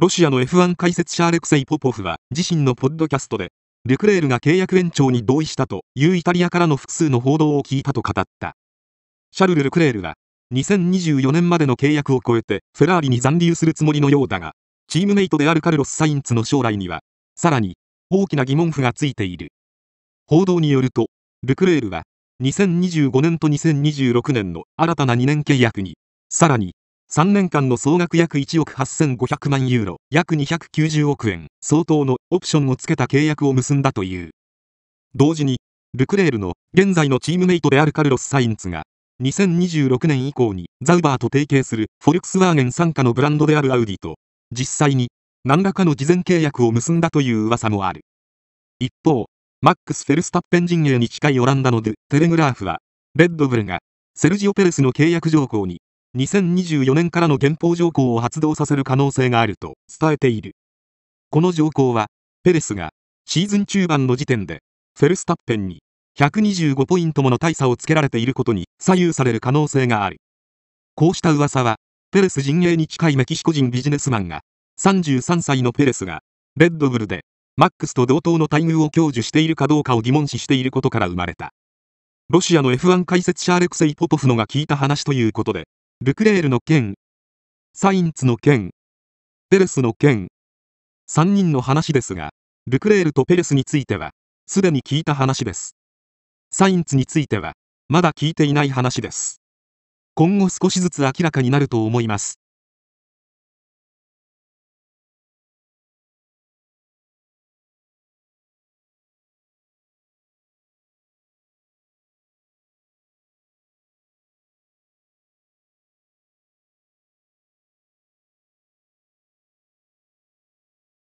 ロシアの F1 解説者アレクセイ・ポポフは自身のポッドキャストで、ルクレールが契約延長に同意したというイタリアからの複数の報道を聞いたと語った。シャルル・ルクレールは、2024年までの契約を超えてフェラーリに残留するつもりのようだが、チームメイトであるカルロス・サインツの将来には、さらに大きな疑問符がついている。報道によると、ルクレールは、2025年と2026年の新たな2年契約に、さらに、3年間の総額約1億8500万ユーロ、約290億円相当のオプションをつけた契約を結んだという。同時に、ルクレールの現在のチームメイトであるカルロス・サインツが、2026年以降にザウバーと提携するフォルクスワーゲン傘下のブランドであるアウディと、実際に何らかの事前契約を結んだという噂もある。一方、マックス・フェルスタッペン陣営に近いオランダのドゥ・テレグラーフは、レッドブルが、セルジオ・ペレスの契約条項に2024年からの憲法条項を発動させる可能性があると伝えているこの条項はペレスがシーズン中盤の時点でフェルスタッペンに125ポイントもの大差をつけられていることに左右される可能性があるこうした噂はペレス陣営に近いメキシコ人ビジネスマンが33歳のペレスがレッドブルでマックスと同等の待遇を享受しているかどうかを疑問視していることから生まれたロシアの F1 解説者アレクセイ・ポポフのが聞いた話ということでルクレールの件サインツの件ペレスの件3人の話ですがルクレールとペレスについてはすでに聞いた話ですサインツについてはまだ聞いていない話です今後少しずつ明らかになると思います